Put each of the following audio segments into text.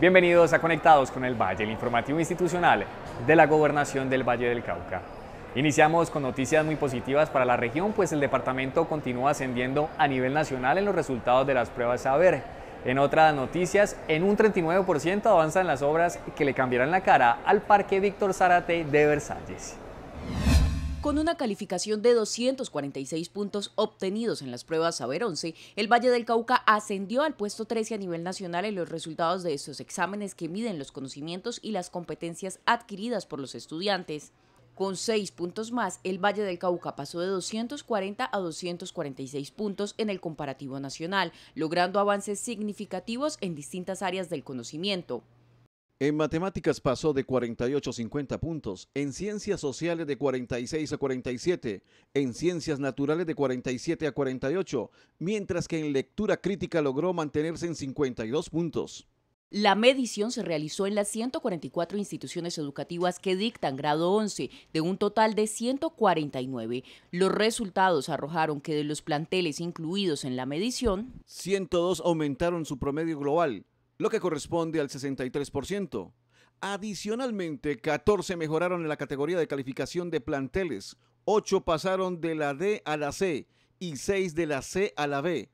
Bienvenidos a Conectados con el Valle, el informativo institucional de la Gobernación del Valle del Cauca. Iniciamos con noticias muy positivas para la región, pues el departamento continúa ascendiendo a nivel nacional en los resultados de las pruebas Saber. En otras noticias, en un 39% avanzan las obras que le cambiarán la cara al Parque Víctor Zárate de Versalles. Con una calificación de 246 puntos obtenidos en las pruebas Saber 11, el Valle del Cauca ascendió al puesto 13 a nivel nacional en los resultados de estos exámenes que miden los conocimientos y las competencias adquiridas por los estudiantes. Con seis puntos más, el Valle del Cauca pasó de 240 a 246 puntos en el comparativo nacional, logrando avances significativos en distintas áreas del conocimiento. En matemáticas pasó de 48 a 50 puntos, en ciencias sociales de 46 a 47, en ciencias naturales de 47 a 48, mientras que en lectura crítica logró mantenerse en 52 puntos. La medición se realizó en las 144 instituciones educativas que dictan grado 11, de un total de 149. Los resultados arrojaron que de los planteles incluidos en la medición, 102 aumentaron su promedio global, lo que corresponde al 63%. Adicionalmente, 14 mejoraron en la categoría de calificación de planteles, 8 pasaron de la D a la C y 6 de la C a la B.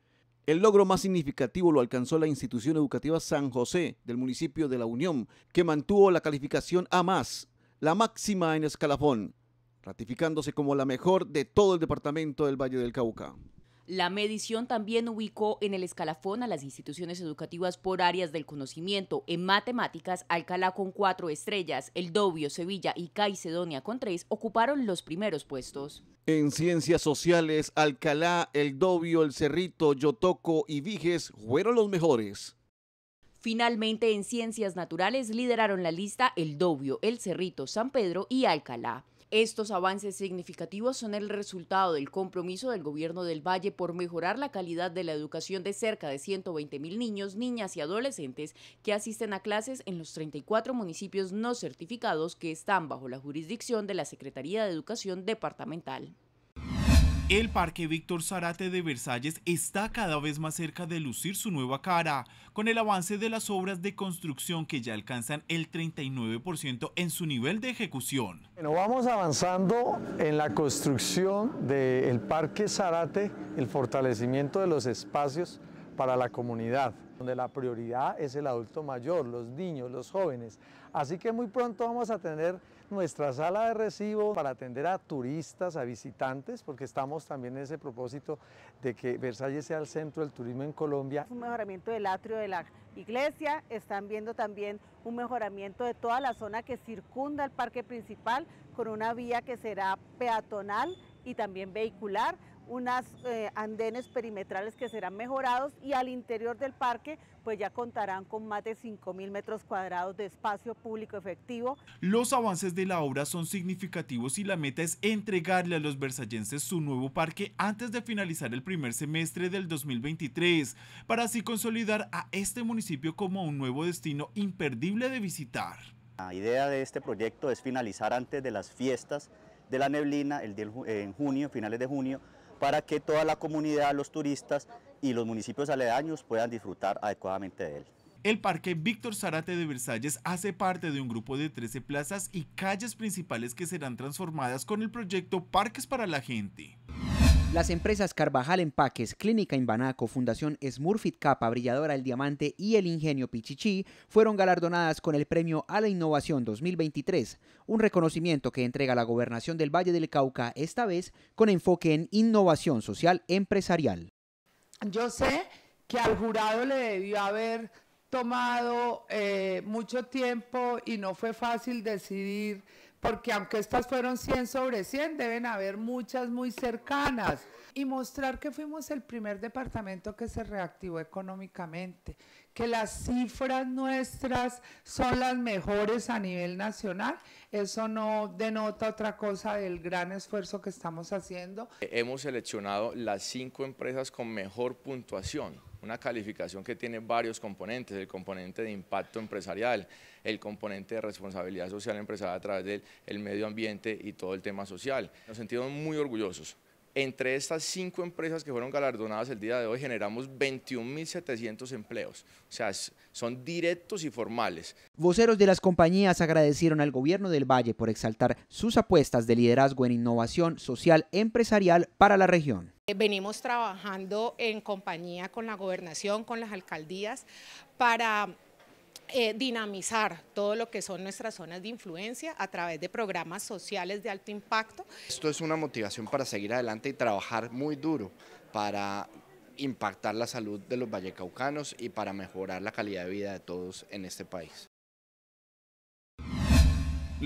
El logro más significativo lo alcanzó la institución educativa San José del municipio de La Unión, que mantuvo la calificación A más, la máxima en escalafón, ratificándose como la mejor de todo el departamento del Valle del Cauca. La medición también ubicó en el escalafón a las instituciones educativas por áreas del conocimiento. En matemáticas, Alcalá con cuatro estrellas, El Dobio, Sevilla y Caicedonia con tres ocuparon los primeros puestos. En ciencias sociales, Alcalá, El Dobio, El Cerrito, Yotoco y Viges fueron los mejores. Finalmente, en ciencias naturales lideraron la lista El Dobio, El Cerrito, San Pedro y Alcalá. Estos avances significativos son el resultado del compromiso del gobierno del Valle por mejorar la calidad de la educación de cerca de 120 mil niños, niñas y adolescentes que asisten a clases en los 34 municipios no certificados que están bajo la jurisdicción de la Secretaría de Educación Departamental. El Parque Víctor Zarate de Versalles está cada vez más cerca de lucir su nueva cara, con el avance de las obras de construcción que ya alcanzan el 39% en su nivel de ejecución. Bueno, vamos avanzando en la construcción del Parque Zarate, el fortalecimiento de los espacios para la comunidad, donde la prioridad es el adulto mayor, los niños, los jóvenes. Así que muy pronto vamos a tener nuestra sala de recibo para atender a turistas, a visitantes, porque estamos también en ese propósito de que Versalles sea el centro del turismo en Colombia. Un mejoramiento del atrio de la iglesia, están viendo también un mejoramiento de toda la zona que circunda el parque principal con una vía que será peatonal y también vehicular unas eh, andenes perimetrales que serán mejorados y al interior del parque pues ya contarán con más de 5.000 metros cuadrados de espacio público efectivo. Los avances de la obra son significativos y la meta es entregarle a los versallenses su nuevo parque antes de finalizar el primer semestre del 2023 para así consolidar a este municipio como un nuevo destino imperdible de visitar. La idea de este proyecto es finalizar antes de las fiestas de la neblina el día en junio, finales de junio, para que toda la comunidad, los turistas y los municipios aledaños puedan disfrutar adecuadamente de él. El Parque Víctor Zárate de Versalles hace parte de un grupo de 13 plazas y calles principales que serán transformadas con el proyecto Parques para la Gente. Las empresas Carvajal Empaques, Clínica Imbanaco, Fundación Smurfit Capa, Brilladora El Diamante y El Ingenio Pichichi fueron galardonadas con el Premio a la Innovación 2023, un reconocimiento que entrega la Gobernación del Valle del Cauca, esta vez con enfoque en innovación social empresarial. Yo sé que al jurado le debió haber tomado eh, mucho tiempo y no fue fácil decidir porque aunque estas fueron 100 sobre 100, deben haber muchas muy cercanas. Y mostrar que fuimos el primer departamento que se reactivó económicamente, que las cifras nuestras son las mejores a nivel nacional, eso no denota otra cosa del gran esfuerzo que estamos haciendo. Hemos seleccionado las cinco empresas con mejor puntuación una calificación que tiene varios componentes, el componente de impacto empresarial, el componente de responsabilidad social empresarial a través del medio ambiente y todo el tema social. Nos sentimos muy orgullosos. Entre estas cinco empresas que fueron galardonadas el día de hoy generamos 21.700 empleos, o sea, son directos y formales. Voceros de las compañías agradecieron al gobierno del Valle por exaltar sus apuestas de liderazgo en innovación social empresarial para la región. Eh, venimos trabajando en compañía con la gobernación, con las alcaldías, para eh, dinamizar todo lo que son nuestras zonas de influencia a través de programas sociales de alto impacto. Esto es una motivación para seguir adelante y trabajar muy duro para impactar la salud de los vallecaucanos y para mejorar la calidad de vida de todos en este país.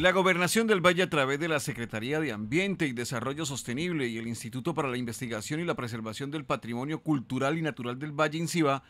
La Gobernación del Valle a través de la Secretaría de Ambiente y Desarrollo Sostenible y el Instituto para la Investigación y la Preservación del Patrimonio Cultural y Natural del Valle Inciba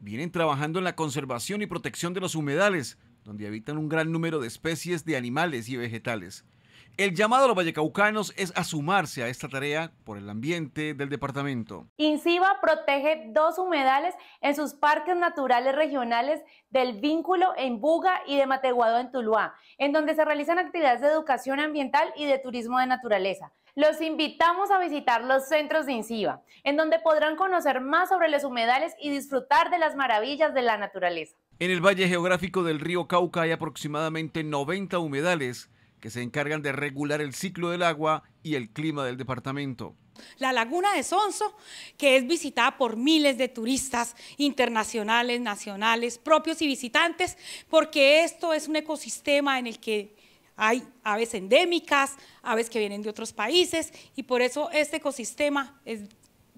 vienen trabajando en la conservación y protección de los humedales, donde habitan un gran número de especies de animales y vegetales. El llamado a los vallecaucanos es a sumarse a esta tarea por el ambiente del departamento. INCIBA protege dos humedales en sus parques naturales regionales del Vínculo en Buga y de Mateguado en Tuluá, en donde se realizan actividades de educación ambiental y de turismo de naturaleza. Los invitamos a visitar los centros de INCIBA, en donde podrán conocer más sobre los humedales y disfrutar de las maravillas de la naturaleza. En el valle geográfico del río Cauca hay aproximadamente 90 humedales que se encargan de regular el ciclo del agua y el clima del departamento. La laguna de Sonso, que es visitada por miles de turistas internacionales, nacionales, propios y visitantes, porque esto es un ecosistema en el que hay aves endémicas, aves que vienen de otros países, y por eso este ecosistema es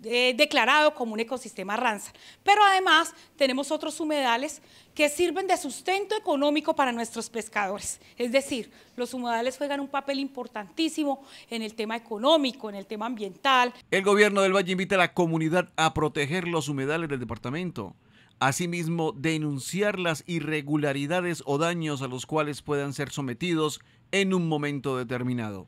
eh, declarado como un ecosistema ranza. Pero además tenemos otros humedales que sirven de sustento económico para nuestros pescadores. Es decir, los humedales juegan un papel importantísimo en el tema económico, en el tema ambiental. El gobierno del Valle invita a la comunidad a proteger los humedales del departamento. Asimismo, denunciar las irregularidades o daños a los cuales puedan ser sometidos en un momento determinado.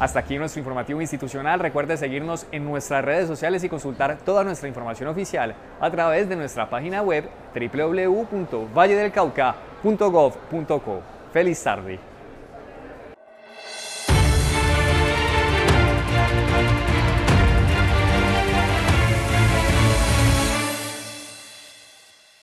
Hasta aquí nuestro informativo institucional. Recuerde seguirnos en nuestras redes sociales y consultar toda nuestra información oficial a través de nuestra página web www.valledelcauca.gov.co. Feliz tarde.